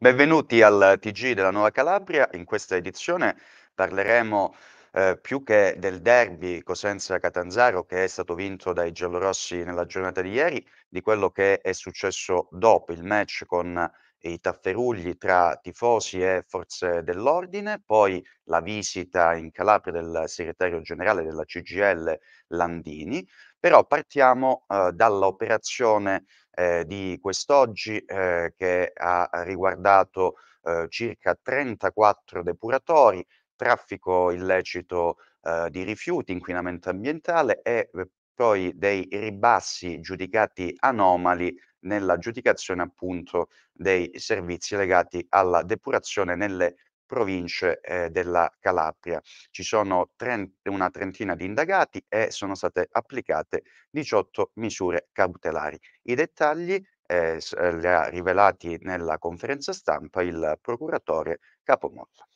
Benvenuti al TG della Nuova Calabria, in questa edizione parleremo eh, più che del derby Cosenza-Catanzaro che è stato vinto dai giallorossi nella giornata di ieri, di quello che è successo dopo il match con i tafferugli tra tifosi e forze dell'ordine, poi la visita in Calabria del segretario generale della CGL Landini, però partiamo eh, dall'operazione eh, di quest'oggi eh, che ha riguardato eh, circa 34 depuratori, traffico illecito eh, di rifiuti, inquinamento ambientale e ehm, poi dei ribassi giudicati anomali nell'aggiudicazione appunto dei servizi legati alla depurazione nelle province eh, della Calabria. Ci sono trent- una trentina di indagati e sono state applicate 18 misure cautelari. I dettagli eh, eh, li ha rivelati nella conferenza stampa il procuratore Capomolla.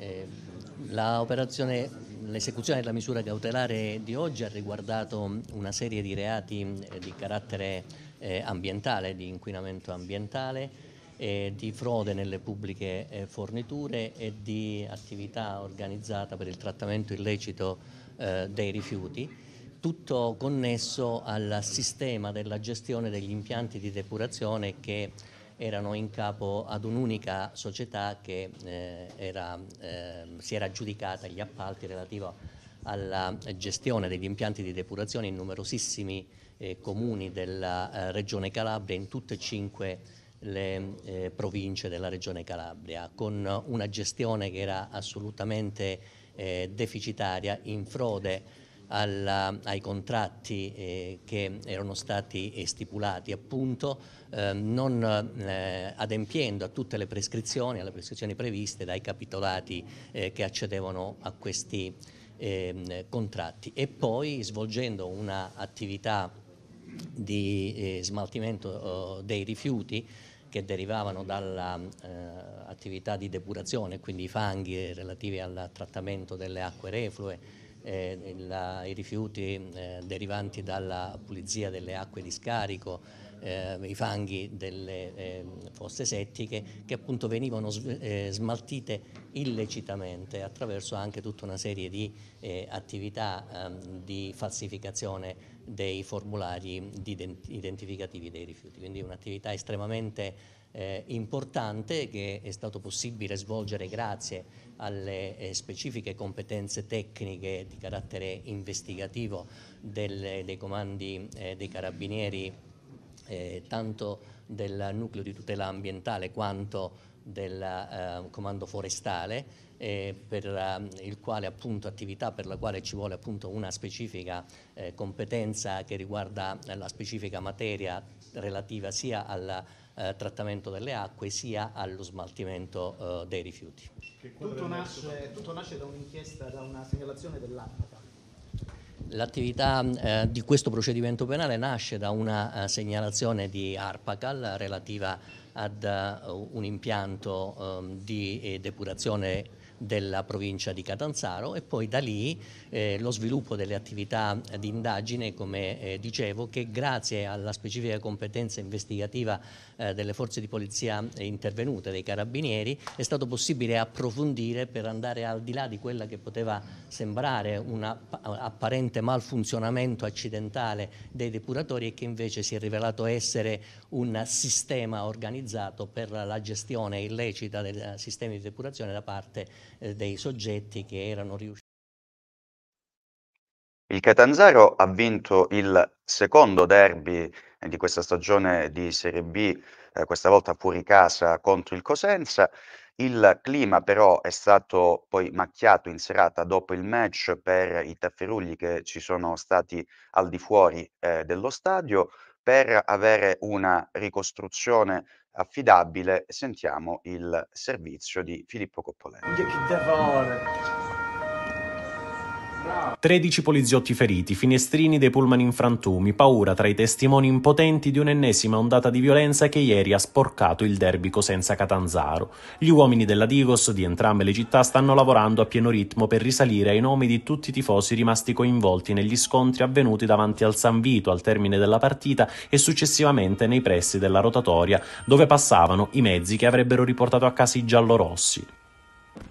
Ehm, l'esecuzione della misura cautelare di oggi ha riguardato una serie di reati eh, di carattere eh, ambientale, di inquinamento ambientale, eh, di frode nelle pubbliche forniture e di attività organizzata per il trattamento illecito dei rifiuti tutto connesso al sistema della gestione degli impianti di depurazione che erano in capo ad un'unica società che eh, era, eh, si era aggiudicata gli appalti relativi alla gestione degli impianti di depurazione in numerosissimi eh, comuni della eh, Regione Calabria, in tutte e cinque le eh, province della Regione Calabria, con una gestione che era assolutamente eh, deficitaria, in frode alla, ai contratti eh, che erano stati stipulati appunto eh, non eh, adempiendo a tutte le prescrizioni, alle prescrizioni previste dai capitolati eh, che accedevano a questi ehm, contratti e poi svolgendo un'attività di eh, smaltimento dei rifiuti che derivavano dall'attività eh, di depurazione, quindi i fanghi relativi al trattamento delle acque reflue eh, la, i rifiuti eh, derivanti dalla pulizia delle acque di scarico, eh, i fanghi delle eh, fosse settiche che appunto venivano eh, smaltite illecitamente attraverso anche tutta una serie di eh, attività ehm, di falsificazione dei formulari di identificativi dei rifiuti, quindi un'attività estremamente eh, importante che è stato possibile svolgere grazie alle eh, specifiche competenze tecniche di carattere investigativo del, dei comandi eh, dei carabinieri eh, tanto del nucleo di tutela ambientale quanto del eh, comando forestale eh, per il quale appunto attività per la quale ci vuole appunto una specifica competenza che riguarda la specifica materia relativa sia alla eh, trattamento delle acque sia allo smaltimento eh, dei rifiuti. Tutto nasce, tutto nasce da un'inchiesta, da una segnalazione dell'APAC. L'attività eh, di questo procedimento penale nasce da una uh, segnalazione di Arpacal relativa ad uh, un impianto um, di eh, depurazione della provincia di Catanzaro e poi da lì eh, lo sviluppo delle attività di indagine, come eh, dicevo, che grazie alla specifica competenza investigativa eh, delle forze di polizia intervenute, dei carabinieri, è stato possibile approfondire per andare al di là di quella che poteva sembrare un apparente malfunzionamento accidentale dei depuratori e che invece si è rivelato essere un sistema organizzato per la gestione illecita dei sistemi di depurazione da parte di eh, dei soggetti che erano riusciti. Il Catanzaro ha vinto il secondo derby di questa stagione di Serie B, eh, questa volta fuori casa contro il Cosenza. Il clima però è stato poi macchiato in serata dopo il match per i tafferugli che ci sono stati al di fuori eh, dello stadio per avere una ricostruzione affidabile. Sentiamo il servizio di Filippo Coppolelli. 13 poliziotti feriti, finestrini dei pullman in frantumi, paura tra i testimoni impotenti di un'ennesima ondata di violenza che ieri ha sporcato il derbico senza Catanzaro. Gli uomini della Digos di entrambe le città stanno lavorando a pieno ritmo per risalire ai nomi di tutti i tifosi rimasti coinvolti negli scontri avvenuti davanti al San Vito al termine della partita e successivamente nei pressi della rotatoria, dove passavano i mezzi che avrebbero riportato a casa i giallorossi.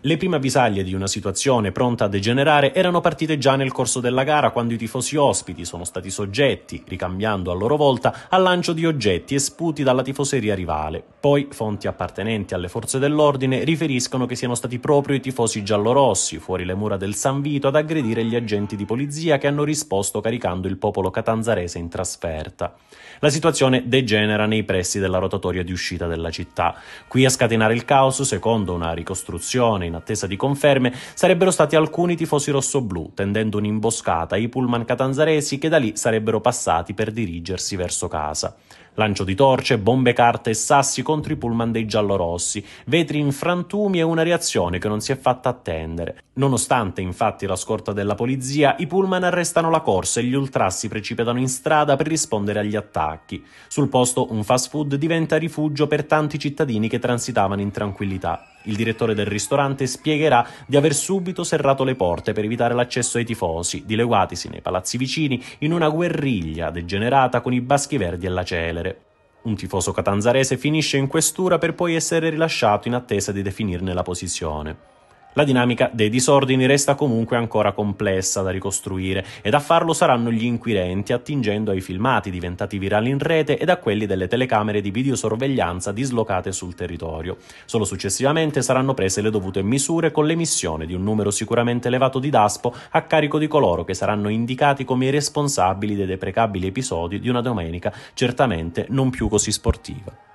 Le prime avvisaglie di una situazione pronta a degenerare erano partite già nel corso della gara quando i tifosi ospiti sono stati soggetti, ricambiando a loro volta, al lancio di oggetti e sputi dalla tifoseria rivale. Poi fonti appartenenti alle forze dell'ordine riferiscono che siano stati proprio i tifosi giallorossi fuori le mura del San Vito ad aggredire gli agenti di polizia che hanno risposto caricando il popolo catanzarese in trasferta. La situazione degenera nei pressi della rotatoria di uscita della città. Qui a scatenare il caos, secondo una ricostruzione zone in attesa di conferme sarebbero stati alcuni tifosi rossoblù, tendendo un'imboscata ai pullman catanzaresi che da lì sarebbero passati per dirigersi verso casa. Lancio di torce, bombe carte e sassi contro i pullman dei giallorossi, vetri in frantumi e una reazione che non si è fatta attendere. Nonostante infatti la scorta della polizia, i pullman arrestano la corsa e gli ultras si precipitano in strada per rispondere agli attacchi. Sul posto un fast food diventa rifugio per tanti cittadini che transitavano in tranquillità. Il direttore del ristorante spiegherà di aver subito serrato le porte per evitare l'accesso ai tifosi, dileguatisi nei palazzi vicini in una guerriglia degenerata con i baschi verdi e la celere. Un tifoso catanzarese finisce in questura per poi essere rilasciato in attesa di definirne la posizione. La dinamica dei disordini resta comunque ancora complessa da ricostruire ed a farlo saranno gli inquirenti attingendo ai filmati diventati virali in rete ed a quelli delle telecamere di videosorveglianza dislocate sul territorio. Solo successivamente saranno prese le dovute misure con l'emissione di un numero sicuramente elevato di DASPO a carico di coloro che saranno indicati come i responsabili dei deprecabili episodi di una domenica certamente non più così sportiva.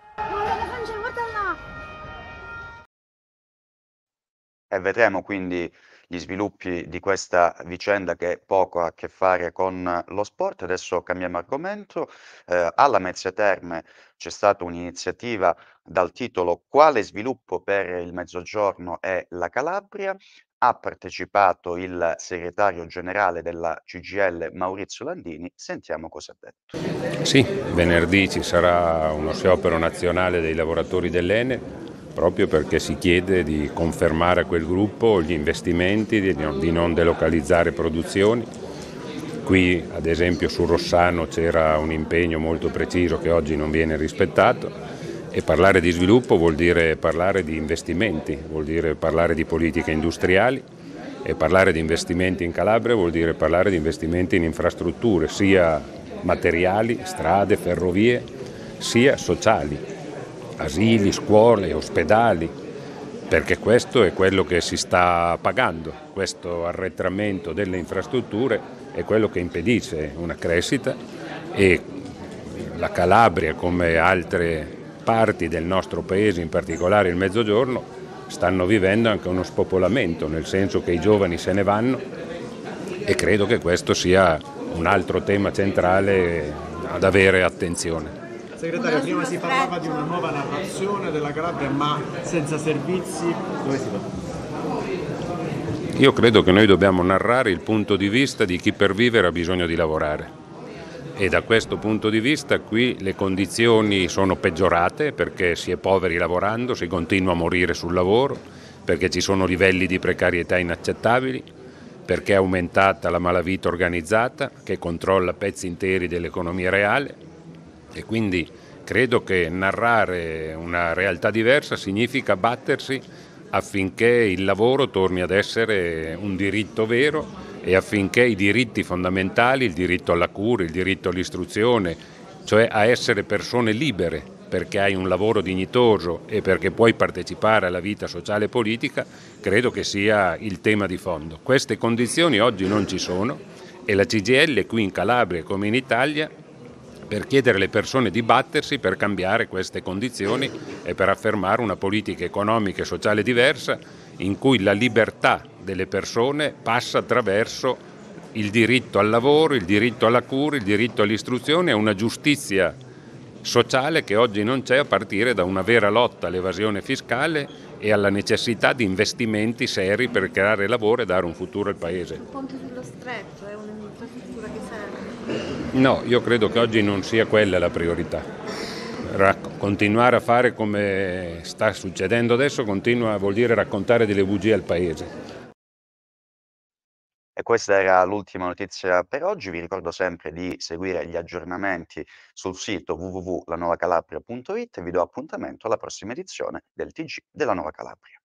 e vedremo quindi gli sviluppi di questa vicenda che poco ha a che fare con lo sport. Adesso cambiamo argomento. Eh, alla Mezzia Terme c'è stata un'iniziativa dal titolo Quale sviluppo per il Mezzogiorno e la Calabria? Ha partecipato il segretario generale della CGL Maurizio Landini, sentiamo cosa ha detto. Sì, venerdì ci sarà uno sciopero nazionale dei lavoratori dell'Ene proprio perché si chiede di confermare a quel gruppo gli investimenti, di non delocalizzare produzioni. Qui ad esempio su Rossano c'era un impegno molto preciso che oggi non viene rispettato e parlare di sviluppo vuol dire parlare di investimenti, vuol dire parlare di politiche industriali e parlare di investimenti in Calabria vuol dire parlare di investimenti in infrastrutture, sia materiali, strade, ferrovie, sia sociali asili, scuole, ospedali, perché questo è quello che si sta pagando, questo arretramento delle infrastrutture è quello che impedisce una crescita e la Calabria come altre parti del nostro paese, in particolare il Mezzogiorno, stanno vivendo anche uno spopolamento, nel senso che i giovani se ne vanno e credo che questo sia un altro tema centrale ad avere attenzione. Segretario, prima si parlava di una nuova narrazione della Calabria, ma senza servizi dove si va? Io credo che noi dobbiamo narrare il punto di vista di chi per vivere ha bisogno di lavorare e da questo punto di vista qui le condizioni sono peggiorate perché si è poveri lavorando, si continua a morire sul lavoro, perché ci sono livelli di precarietà inaccettabili, perché è aumentata la malavita organizzata che controlla pezzi interi dell'economia reale e quindi credo che narrare una realtà diversa significa battersi affinché il lavoro torni ad essere un diritto vero e affinché i diritti fondamentali, il diritto alla cura, il diritto all'istruzione, cioè a essere persone libere perché hai un lavoro dignitoso e perché puoi partecipare alla vita sociale e politica, credo che sia il tema di fondo. Queste condizioni oggi non ci sono e la CGL qui in Calabria come in Italia per chiedere alle persone di battersi per cambiare queste condizioni e per affermare una politica economica e sociale diversa in cui la libertà delle persone passa attraverso il diritto al lavoro, il diritto alla cura, il diritto all'istruzione e una giustizia sociale che oggi non c'è a partire da una vera lotta all'evasione fiscale e alla necessità di investimenti seri per creare lavoro e dare un futuro al Paese. No, io credo che oggi non sia quella la priorità. continuare a fare come sta succedendo adesso continua, vuol dire raccontare delle bugie al Paese. E questa era l'ultima notizia per oggi. Vi ricordo sempre di seguire gli aggiornamenti sul sito www.lanovacalabria.it e vi do appuntamento alla prossima edizione del TG della Nuova Calabria.